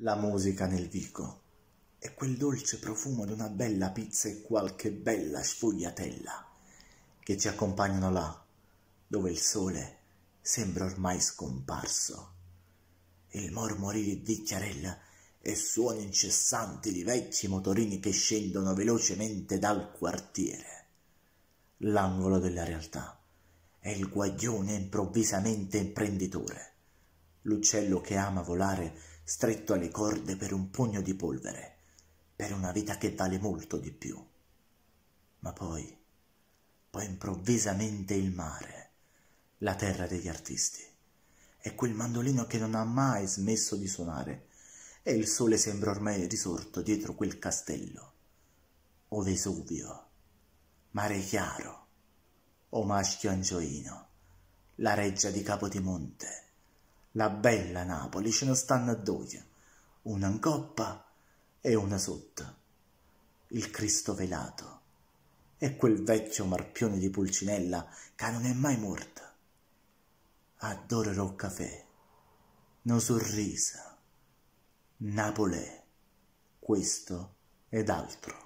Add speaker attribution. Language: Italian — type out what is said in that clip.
Speaker 1: la musica nel vico e quel dolce profumo di una bella pizza e qualche bella sfogliatella che ci accompagnano là dove il sole sembra ormai scomparso e il mormorio di Chiarella e suoni incessanti di vecchi motorini che scendono velocemente dal quartiere. L'angolo della realtà è il guaglione improvvisamente imprenditore, l'uccello che ama volare stretto alle corde per un pugno di polvere, per una vita che vale molto di più. Ma poi, poi improvvisamente il mare, la terra degli artisti, e quel mandolino che non ha mai smesso di suonare, e il sole sembra ormai risorto dietro quel castello, o Vesuvio, mare chiaro, o maschio angioino, la reggia di Capodimonte, la bella Napoli ce ne stanno a due, una in coppa e una sotto. Il Cristo velato e quel vecchio marpione di Pulcinella che non è mai morto. Adorerò caffè, no sorrisa, Napolè, questo ed altro.